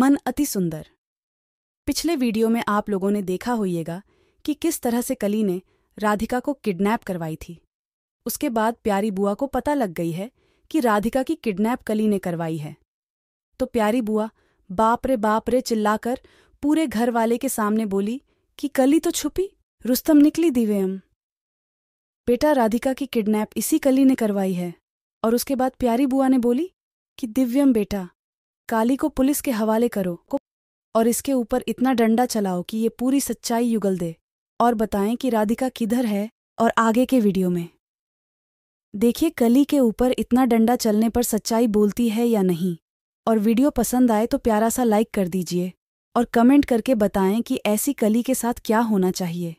मन अति सुंदर पिछले वीडियो में आप लोगों ने देखा होइएगा कि किस तरह से कली ने राधिका को किडनैप करवाई थी उसके बाद प्यारी बुआ को पता लग गई है कि राधिका की किडनैप कली ने करवाई है तो प्यारी बुआ बाप रे बाप रे चिल्लाकर पूरे घर वाले के सामने बोली कि कली तो छुपी रुस्तम निकली दीवे हम बेटा राधिका की किडनैप इसी कली ने करवाई है और उसके बाद प्यारी बुआ ने बोली कि दिव्यम बेटा काली को पुलिस के हवाले करो को और इसके ऊपर इतना डंडा चलाओ कि ये पूरी सच्चाई युगल दे और बताएं कि राधिका किधर है और आगे के वीडियो में देखिए कली के ऊपर इतना डंडा चलने पर सच्चाई बोलती है या नहीं और वीडियो पसंद आए तो प्यारा सा लाइक कर दीजिए और कमेंट करके बताएं कि ऐसी कली के साथ क्या होना चाहिए